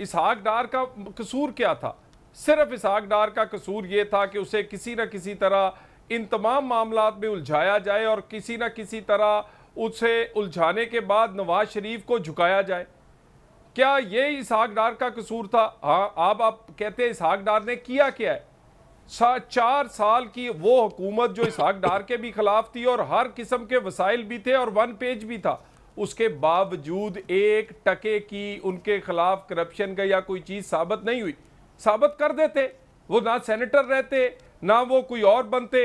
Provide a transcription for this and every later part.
इसहाक डार का कसूर क्या था सिर्फ इसहाक डार का कसूर ये था कि उसे किसी न किसी तरह इन तमाम मामला में उलझाया जाए और किसी न किसी तरह उसे उलझाने के बाद नवाज शरीफ को झुकाया जाए क्या ये इसहाक डार का कसूर था हाँ आप, आप कहते हैं इसहाक डार ने किया क्या है सा, चार साल की वो हुकूमत जो इसहाक डार के भी खिलाफ थी और हर किस्म के वसाइल भी थे और वन पेज भी था उसके बावजूद एक टके की उनके खिलाफ करप्शन का या कोई चीज़ साबित नहीं हुई साबित कर देते वो ना सेनेटर रहते ना वो कोई और बनते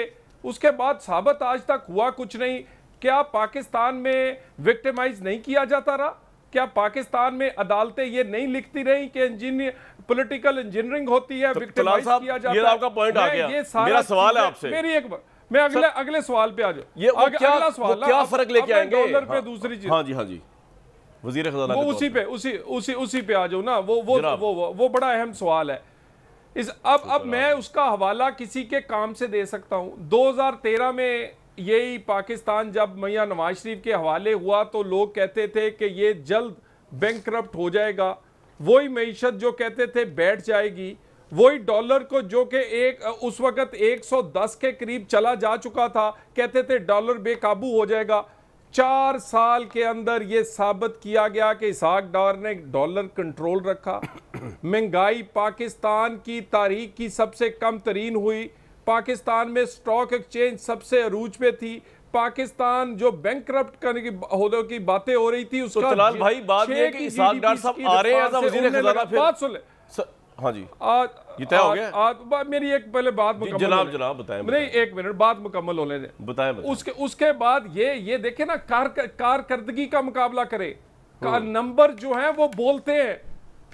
उसके बाद साबित आज तक हुआ कुछ नहीं क्या पाकिस्तान में विक्टिमाइज नहीं किया जाता रहा क्या पाकिस्तान में अदालतें ये नहीं लिखती रही कि इंजीनियर पॉलिटिकल इंजीनियरिंग होती है तो विक्टिमाइज किया जाता है आपका पॉइंट आ गया ये मेरा सवाल है आपसे मेरी एक बार मैं अगले सर, अगले सवाल पे आ जाओ ये अग, क्या, अगला सवाल वो क्या फर्क लेके आएंगे डॉलर पे हाँ, दूसरी चीज हाँ जी हाँ जी वजीर खजाना वो उसी पे उसी उसी उसी पे आ जाओ ना वो वो वो वो बड़ा अहम सवाल है इस अब अब मैं उसका हवाला किसी के काम से दे सकता हूं 2013 में यही पाकिस्तान जब मियाँ नवाज शरीफ के हवाले हुआ तो लोग कहते थे कि ये जल्द बैंक हो जाएगा वही मीशत जो कहते थे बैठ जाएगी वही डॉलर को जो कि एक उस वक्त 110 के करीब चला जा चुका था कहते थे डॉलर बेकाबू हो जाएगा चार साल के अंदर यह साबित किया गया कि इसहाक डार ने डॉलर कंट्रोल रखा महंगाई पाकिस्तान की तारीख की सबसे कम तरीन हुई पाकिस्तान में स्टॉक एक्सचेंज सबसे अरूज पे थी पाकिस्तान जो बैंक करप्ट करने की होदों की बातें हो रही थी उसका तो भाई बात ये कि डार साहब आ रहे हैं बात सुन ले हाँ जी आ, ये तय हो गया आ, आ, मेरी एक पहले बात मुकम्मल जनाब जनाब बताएं नहीं एक मिनट बात मुकम्मल होने दें बताएं उसके उसके बाद ये ये देखे ना कार कारकर्दगी का मुकाबला करे का हम्म। नंबर जो है वो बोलते हैं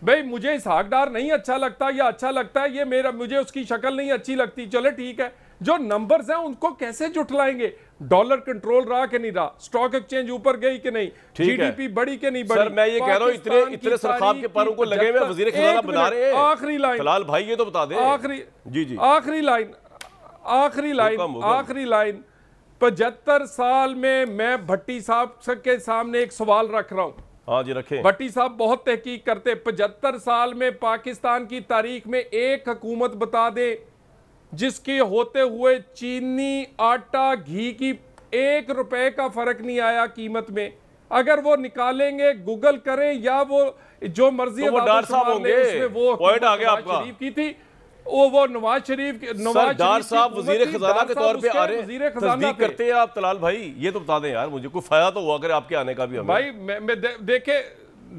भाई मुझे इस हाकदार नहीं अच्छा लगता या अच्छा लगता है ये मेरा मुझे उसकी शक्ल नहीं अच्छी लगती चले ठीक है जो नंबर्स हैं उनको कैसे जुटलाएंगे डॉलर कंट्रोल रहा कि नहीं रहा स्टॉक एक्सचेंज ऊपर गई कि नहीं जीडीपी बढ़ी कि नहीं बढ़ी सर मैं ये कह रहा हूँ इतने इतने सरकार के पारों को लगे हुए वजीर खजाना बना रहे हैं आखिरी लाइन फिलहाल भाई ये तो बता दे आखिरी जी जी आखिरी लाइन आखिरी लाइन आखिरी लाइन पचहत्तर साल में मैं भट्टी साहब के सामने एक सवाल रख रहा हूँ हाँ जी रखें भट्टी साहब बहुत तहकीक करते पचहत्तर साल में पाकिस्तान की तारीख में एक हुकूमत बता दे जिसके होते हुए चीनी आटा घी की एक रुपए का फ़र्क नहीं आया कीमत में अगर वो निकालेंगे गूगल करें या वो जो मर्जी तो वो साहब होंगे वो आ गया आपका शरीफ की थी वो वो नवाज शरीफ नवाज साहब वजीर खजाना के तौर पे आ रहे हैं करते हैं आप तलाल भाई ये तो बता दें यार मुझे कोई फायदा तो हुआ करे आपके आने का भी भाई मैं देखे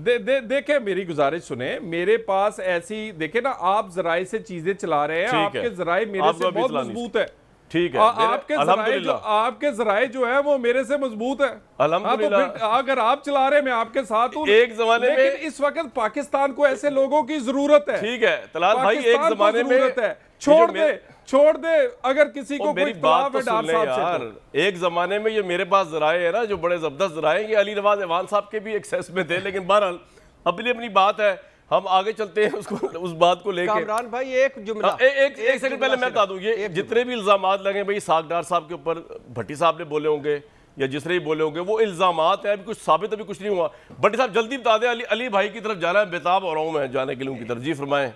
दे, दे, देखे मेरी गुजारिश सुने मेरे पास ऐसी देखे ना आप जराये से चीजें चला रहे हैं आपके जराये मेरे से बहुत मजबूत है ठीक है आ, आपके जराए जो आपके जराए जो है वो मेरे से मजबूत है अलहमदुलिल्लाह हाँ, तो अगर आप चला रहे मैं आपके साथ हूँ एक जमाने में इस वक्त पाकिस्तान को ऐसे लोगों की जरूरत है ठीक है तलाल भाई एक जमाने में है छोड़ दे छोड़ दे अगर किसी को मेरी बात तो सुन ले तो। यार एक जमाने में ये मेरे पास जराए है ना जो बड़े जबरदस्त जराए हैं ये अली नवाज एवान साहब के भी एक्सेस में थे लेकिन बहरहाल अपनी अपनी बात है हम आगे चलते हैं उसको उस बात को लेकर कामरान भाई एक जुमला हाँ, ए, एक एक, सेकंड पहले मैं बता दूं ये जितने भी इल्जाम लगे भाई सागडार साहब के ऊपर भट्टी साहब ने बोले होंगे या जिसने भी बोले होंगे वो इल्जाम है अभी कुछ साबित अभी कुछ नहीं हुआ भट्टी साहब जल्दी बता दें अली अली भाई की तरफ जाना है बेताब और मैं जाने के लिए उनकी तरफ जी फरमाएं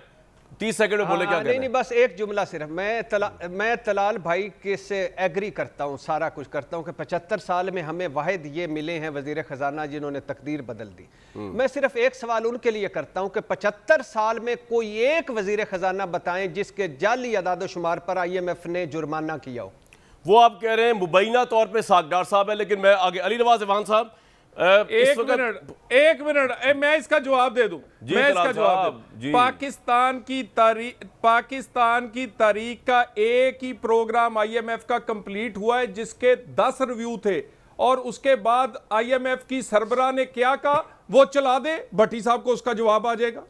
तीस सेकंड में बोले क्या हाँ, नहीं नहीं बस एक जुमला सिर्फ मैं तला, मैं तलाल भाई के से एग्री करता हूँ सारा कुछ करता हूँ कि पचहत्तर साल में हमें वाहिद ये मिले हैं वजीर खजाना जिन्होंने तकदीर बदल दी हम्म। मैं सिर्फ एक सवाल उनके लिए करता हूँ कि पचहत्तर साल में कोई एक वजीर खजाना बताएं जिसके जाली शुमार पर आई एम एफ ने जुर्माना किया हो वो आप कह रहे हैं मुबैना तौर पर सागडार साहब है लेकिन मैं आगे अली नवाज इवान साहब एक मिनट एक मिनट मैं इसका जवाब दे दूं मैं इसका जवाब पाकिस्तान की तारीख पाकिस्तान की तारीख का एक ही प्रोग्राम आईएमएफ का कंप्लीट हुआ है जिसके दस रिव्यू थे और उसके बाद आईएमएफ की सरबरा ने क्या कहा वो चला दे भट्टी साहब को उसका जवाब आ जाएगा